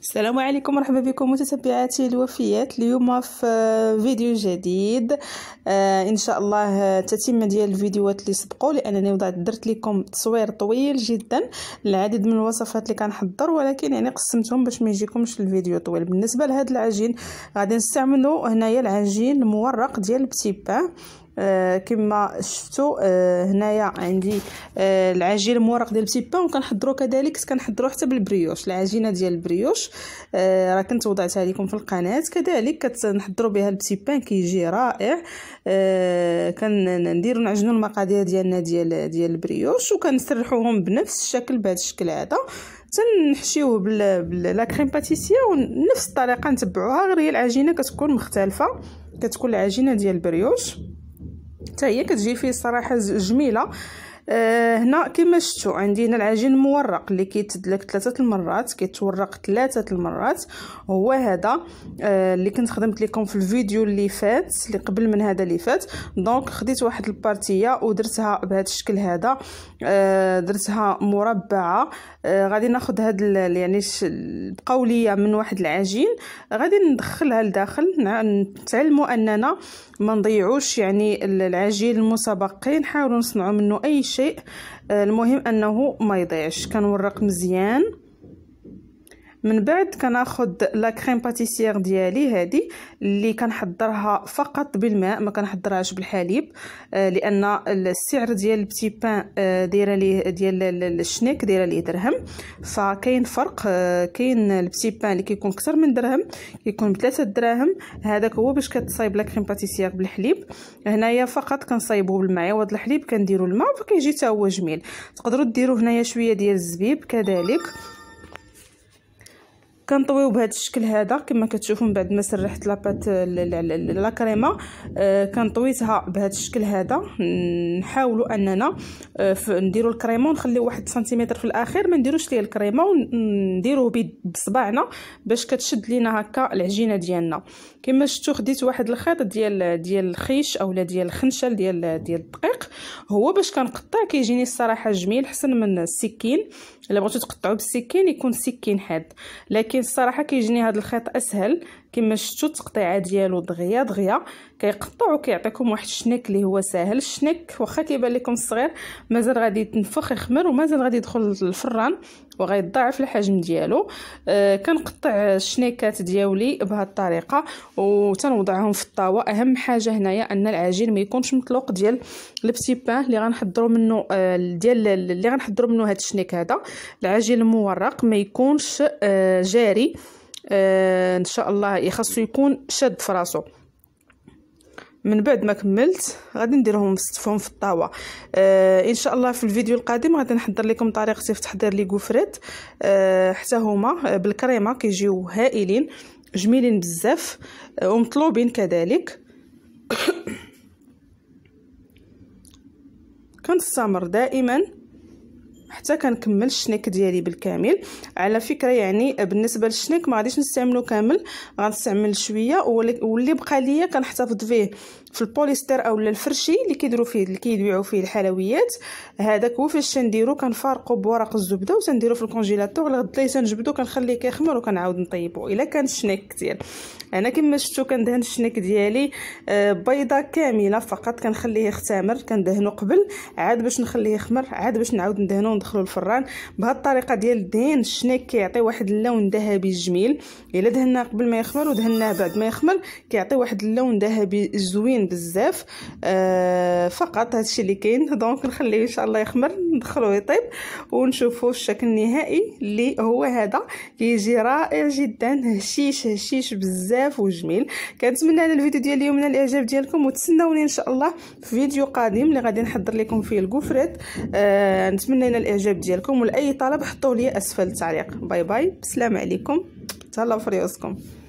السلام عليكم مرحبا بكم متتبعاتي الوفيات اليوم في آه، فيديو جديد آه ان شاء الله تتمه ديال الفيديوهات اللي سبقوا لانني وضعت درت لكم تصوير طويل جدا العديد من الوصفات اللي كنحضر ولكن يعني قسمتهم باش ما يجيكمش الفيديو طويل بالنسبه لهذا العجين غادي نستعملوا هنايا العجين المورق ديال بتيبا آه، كما شفتوا آه، هنايا عندي آه، العجين المورق ديال بيبا بان وكنحضروا كذلك كنحضروا حتى بالبريوش العجينه ديال البريوش راه كنت وضعتها لكم في القناه كذلك كنحضروا بها البيبان بان كيجي رائع كنديروا نعجنوا المقادير ديالنا ديال ديال البريوش وكنسرحوهم بنفس الشكل بهذا الشكل هذا تنحشيوه بلا كريم باتيسيه ونفس الطريقه نتبعوها غير هي العجينه كتكون مختلفه كتكون العجينه ديال البريوش حتى هي كتجي فيه الصراحه جميله آه، هنا كما شفتوا عندي هنا العجين المورق اللي كيتدلك ثلاثه المرات كيتورق ثلاثه المرات هو هذا آه اللي كنت خدمت لكم في الفيديو اللي فات اللي قبل من هذا اللي فات دونك خديت واحد البارتيه ودرتها بهذا الشكل هذا آه درتها مربعه آه غادي ناخذ هاد يعني البقوليه من واحد العجين غادي ندخلها لداخل نتعلموا اننا ما نضيعوش يعني العجين المتبقي نحاولوا نصنعوا منه اي شيء شيء آه، المهم انه ما يضيعش كنورق مزيان من بعد كناخذ لا كريم باتيسير ديالي هذه اللي كنحضرها فقط بالماء ما كنحضرهاش بالحليب آه، لان السعر ديال البتي بان آه، دايره ليه ديال الشنيك دايره ليه درهم فكاين فرق آه، كاين البتي بان اللي كيكون اكثر من درهم كيكون بثلاثة دراهم هذاك هو باش كتصايب لا كريم باتيسير بالحليب هنايا فقط كنصايبوه بالماء يعوض الحليب كنديروا الماء فكيجي حتى هو جميل تقدروا ديروا هنايا شويه ديال الزبيب كذلك كنطويو بهذا الشكل هذا كما كتشوفوا من بعد ما سرحت لاباط لا كريمه آه، كنطويتها بهذا الشكل هذا نحاولوا اننا آه، نديروا الكريمه ونخليو واحد سنتيمتر في الاخير ما نديروش ليه الكريمه ونديروه بصبعنا باش كتشد لينا هكا العجينه ديالنا كما شفتوا خديت واحد الخيط ديال ديال الخيش اولا ديال الخنشل ديال ديال الدقيق هو باش كنقطع كيجيني الصراحه جميل حسن من السكين الا بغيتو تقطعوا بالسكين يكون سكين حاد لكن الصراحه كيجيني هذا الخيط اسهل كما شفتوا التقطيعه ديالو دغيا دغيا كيقطع وكيعطيكم واحد الشنيك اللي هو ساهل الشنيك واخا كيبان لكم صغير مازال غادي يتنفخ يخمر ومازال غادي يدخل للفران وغيضاعف الحجم ديالو آه كنقطع الشنيكات ديالي بهذه الطريقه وتنوضعهم في الطاوه اهم حاجه هنايا ان العجين ما يكونش مطلوق ديال لبسي بان اللي غنحضروا منه آه ديال اللي غنحضروا منه هذا الشنيك هذا العجين المورق ما يكونش آه جاري آه، ان شاء الله يخصو إيه، يكون شاد في راسو من بعد ما كملت غادي نديرهم نستفهم في الطاوه آه ان شاء الله في الفيديو القادم غادي نحضر لكم طريقتي في تحضير لي كوفريت آه حتى هما آه، بالكريمه كيجيو هائلين جميلين بزاف آه ومطلوبين كذلك كنستمر دائما حتى كنكمل الشنيك ديالي بالكامل على فكره يعني بالنسبه للشنيك ما غاديش نستعملو كامل غنستعمل شويه واللي بقى ليا كنحتفظ فيه في البوليستر اولا الفرشي اللي كيديروا فيه اللي كيبيعوا فيه الحلويات هذاك هو فاش تنديرو كنفارقو بورق الزبده وتنديرو في الكونجيلاتور الغد اللي تنجبدو كنخليه كيخمر وكنعاود نطيبو الا كان شناك كتير انا كما شفتوا كندهن الشناك ديالي آه، بيضه كامله فقط كنخليه يختمر كندهنو قبل عاد باش نخليه يخمر عاد باش نعاود ندهنو وندخلو الفران بهاد الطريقه ديال الدهن الشناك كيعطي واحد اللون ذهبي جميل الا دهناه قبل ما يخمر ودهناه بعد ما يخمر كيعطي واحد اللون ذهبي زوين كاين بزاف آه فقط هادشي اللي كاين دونك نخليه ان شاء الله يخمر ندخلوه يطيب ونشوفوا الشكل النهائي اللي هو هذا كيجي رائع جدا هشيش هشيش بزاف وجميل كنتمنى على الفيديو ديال اليوم نال الاعجاب ديالكم وتسناوني ان شاء الله في فيديو قادم اللي غادي نحضر لكم فيه الكفرات آه نتمنى لنا الاعجاب ديالكم ولاي طلب حطوه لي اسفل التعليق باي باي بسلام عليكم تهلاو في ريوسكم